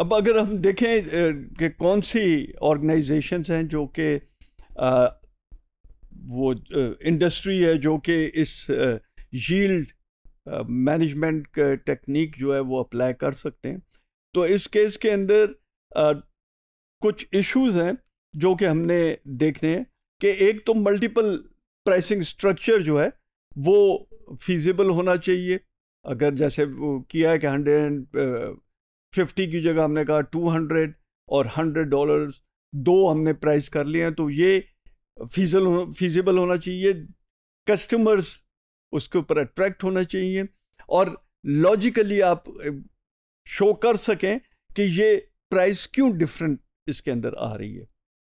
अब अगर हम देखें कि कौन सी ऑर्गेनाइजेशंस हैं जो कि वो इंडस्ट्री है जो कि इस यील्ड मैनेजमेंट टेक्निक जो है वो अप्लाई कर सकते हैं तो इस केस के अंदर कुछ इश्यूज हैं जो कि हमने देखने हैं कि एक तो मल्टीपल प्राइसिंग स्ट्रक्चर जो है वो फीजिबल होना चाहिए अगर जैसे वो किया है कि हंड्रेड फिफ्टी की जगह हमने कहा टू हंड्रेड और हंड्रेड डॉलर दो हमने प्राइस कर लिए हैं तो ये फीजल फीजेबल फीजिबल होना चाहिए कस्टमर्स उसके ऊपर अट्रैक्ट होना चाहिए और लॉजिकली आप शो कर सकें कि ये प्राइस क्यों डिफरेंट इसके अंदर आ रही है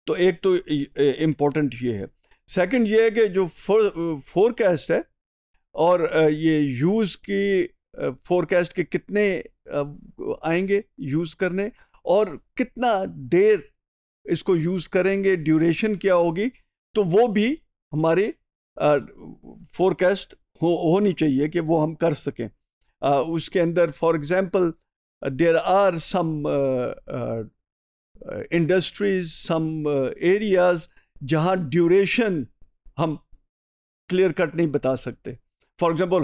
तो एक तो इम्पोर्टेंट ये है सेकंड ये है कि जो फोर फोरकास्ट है और ये यूज़ की फोरकास्ट के कितने आएंगे यूज़ करने और कितना देर इसको यूज़ करेंगे ड्यूरेशन क्या होगी तो वो भी हमारे फोरकास्ट हो होनी चाहिए कि वो हम कर सकें उसके अंदर for example there are some industries some areas जहाँ ड्यूरेशन हम क्लियर कट नहीं बता सकते फॉर एग्ज़ाम्पल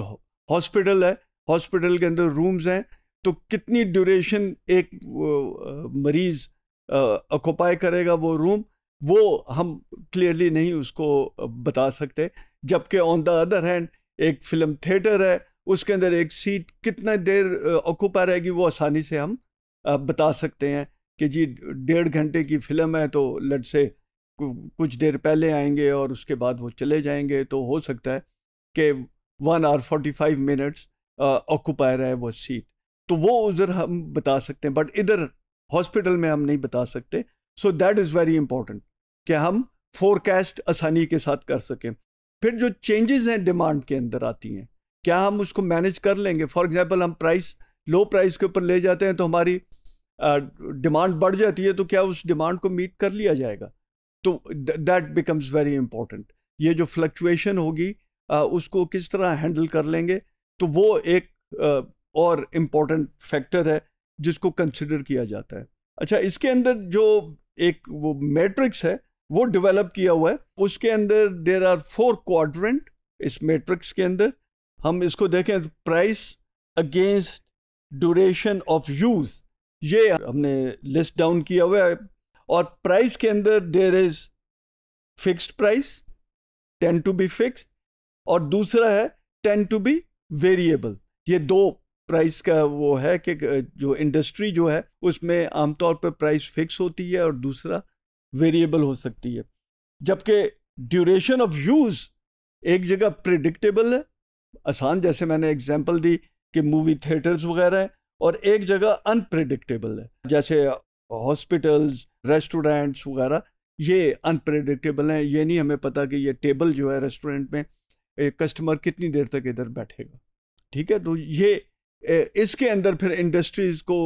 हॉस्पिटल है हॉस्पिटल के अंदर रूम्स हैं तो कितनी ड्यूरेशन एक मरीज़ ऑक्यूपाई करेगा वो रूम वो हम क्लियरली नहीं उसको बता सकते जबकि ऑन द अदर हैंड एक फिल्म थिएटर है उसके अंदर एक सीट कितना देर ऑक्यूपाई रहेगी वो आसानी से हम बता सकते हैं कि जी डेढ़ घंटे की फिल्म है तो लट से कुछ देर पहले आएंगे और उसके बाद वो चले जाएंगे तो हो सकता है कि one or forty five minutes occupier है वो सीट तो वो उधर हम बता सकते हैं बट इधर हॉस्पिटल में हम नहीं बता सकते so that is very important कि हम फोरकास्ट आसानी के साथ कर सकें फिर जो चेंजेस हैं डिमांड के अंदर आती हैं क्या हम उसको मैनेज कर लेंगे फॉर एग्जांपल हम प्राइस लो प्राइस के ऊपर ले जाते हैं तो हमारी डिमांड uh, बढ़ जाती है तो क्या उस डिमांड को मीट कर लिया जाएगा तो दैट बिकम्स वेरी इंपॉर्टेंट ये जो फ्लक्चुएशन होगी uh, उसको किस तरह हैंडल कर लेंगे तो वो एक और इम्पोर्टेंट फैक्टर है जिसको कंसिडर किया जाता है अच्छा इसके अंदर जो एक वो मैट्रिक्स है वो डेवलप किया हुआ है उसके अंदर देर आर फोर क्वाड्रेंट इस मैट्रिक्स के अंदर हम इसको देखें तो price against duration of use ये हमने लिस्ट डाउन किया हुआ है और प्राइस के अंदर there is fixed price tends to be fixed और दूसरा है टेन टू बी वेरिएबल ये दो प्राइस का वो है कि जो इंडस्ट्री जो है उसमें आमतौर पर प्राइस फिक्स होती है और दूसरा वेरिएबल हो सकती है जबकि ड्यूरेशन ऑफ यूज़ एक जगह प्रिडिक्टेबल है आसान जैसे मैंने एग्जांपल दी कि मूवी थिएटर्स वगैरह हैं और एक जगह अनप्रिडिक्टेबल है जैसे हॉस्पिटल्स रेस्टोरेंट्स वगैरह ये अनप्रिडिक्टेबल हैं ये नहीं हमें पता कि ये टेबल जो है रेस्टोरेंट में एक कस्टमर कितनी देर तक इधर बैठेगा ठीक है तो ये इसके अंदर फिर इंडस्ट्रीज को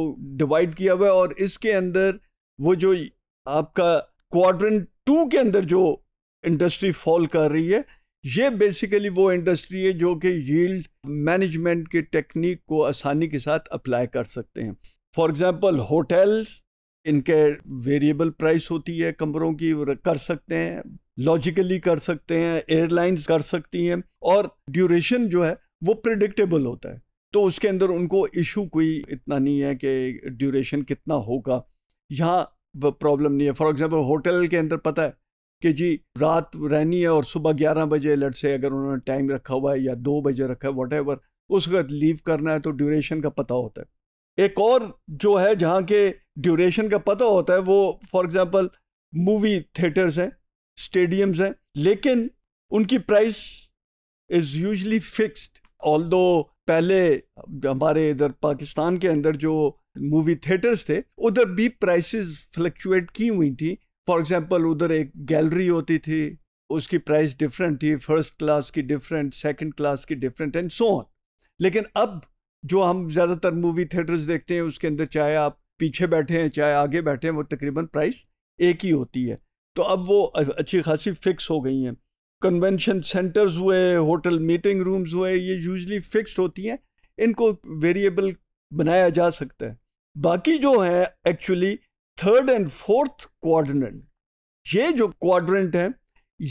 डिवाइड किया हुआ है और इसके अंदर वो जो आपका क्वाड्रेंट टू के अंदर जो इंडस्ट्री फॉल कर रही है ये बेसिकली वो इंडस्ट्री है जो कि यील्ड मैनेजमेंट के टेक्निक को आसानी के साथ अप्लाई कर सकते हैं फॉर एग्जांपल होटल्स इनके वेरिएबल प्राइस होती है कमरों की कर सकते हैं लॉजिकली कर सकते हैं एयरलाइंस कर सकती हैं और ड्यूरेशन जो है वो प्रिडिक्टेबल होता है तो उसके अंदर उनको इशू कोई इतना नहीं है कि ड्यूरेशन कितना होगा यहाँ प्रॉब्लम नहीं है फॉर एग्जांपल होटल के अंदर पता है कि जी रात रहनी है और सुबह ग्यारह बजे लट से अगर उन्होंने टाइम रखा हुआ है या दो बजे रखा है वट उस वक्त लीव करना है तो ड्यूरेशन का पता होता है एक और जो है जहाँ के ड्यूरेशन का पता होता है वो फॉर एग्ज़ाम्पल मूवी थिएटर्स हैं स्टेडियम्स हैं लेकिन उनकी price is usually fixed although पहले हमारे इधर पाकिस्तान के अंदर जो मूवी थिएटर्स थे उधर भी प्राइसेस फ्लक्चुएट की हुई थी फॉर एग्जांपल उधर एक गैलरी होती थी उसकी प्राइस डिफरेंट थी फर्स्ट क्लास की डिफरेंट सेकंड क्लास की डिफरेंट एंड सो ऑन लेकिन अब जो हम ज़्यादातर मूवी थिएटर्स देखते हैं उसके अंदर चाहे आप पीछे बैठे हैं चाहे आगे बैठे हैं वो तकरीबन प्राइस एक ही होती है तो अब वो अच्छी खासी फिक्स हो गई हैं कन्वेंशन सेंटर्स हुए होटल मीटिंग रूम्स हुए ये यूजली फिक्स्ड होती हैं इनको वेरिएबल बनाया जा सकता है बाकी जो है actually third and fourth quadrant ये जो क्वाड्रेंट है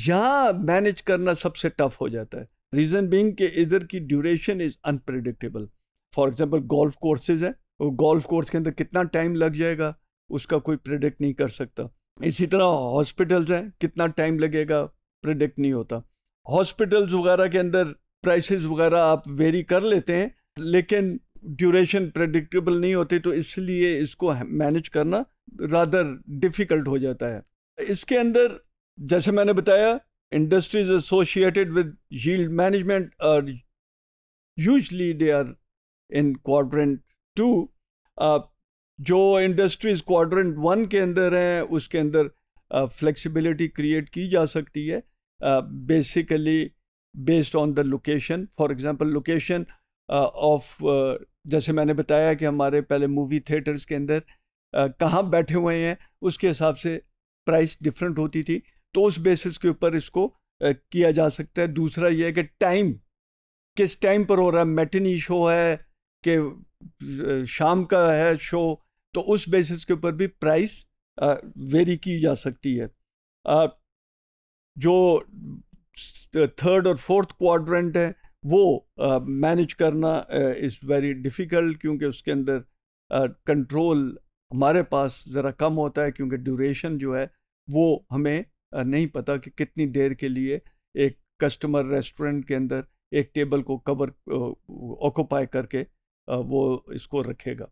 यहाँ मैनेज करना सबसे टफ हो जाता है रीज़न बींग कि इधर की duration is unpredictable for example golf courses है गोल्फ कोर्स के अंदर कितना टाइम लग जाएगा उसका कोई प्रिडिक्ट नहीं कर सकता इसी तरह हॉस्पिटल्स हैं कितना टाइम लगेगा प्रिडिक्ट नहीं होता हॉस्पिटल्स वगैरह के अंदर प्राइसेस वगैरह आप वेरी कर लेते हैं लेकिन ड्यूरेशन प्रडिक्टेबल नहीं होती तो इसलिए इसको मैनेज करना रादर डिफ़िकल्ट हो जाता है इसके अंदर जैसे मैंने बताया industries associated with yield management और usually they are in quadrant two जो इंडस्ट्रीज क्वाड्रेंट वन के अंदर हैं उसके अंदर फ्लेक्सिबिलिटी क्रिएट की जा सकती है basically based on the location for example location of जैसे मैंने बताया कि हमारे पहले मूवी थिएटर्स के अंदर कहाँ बैठे हुए हैं उसके हिसाब से प्राइस डिफरेंट होती थी तो उस बेसिस के ऊपर इसको किया जा सकता है दूसरा यह है कि टाइम किस टाइम पर हो रहा है मेटनी शो है कि शाम का है शो तो उस बेसिस के ऊपर भी प्राइस वेरी की जा सकती है जो थर्ड और फोर्थ क्वाड्रेंट है वो मैनेज करना इज़ वेरी डिफ़िकल्ट क्योंकि उसके अंदर कंट्रोल हमारे पास ज़रा कम होता है क्योंकि ड्यूरेशन जो है वो हमें नहीं पता कि कितनी देर के लिए एक कस्टमर रेस्टोरेंट के अंदर एक टेबल को कवर ऑक्यूपाई करके वो इसको रखेगा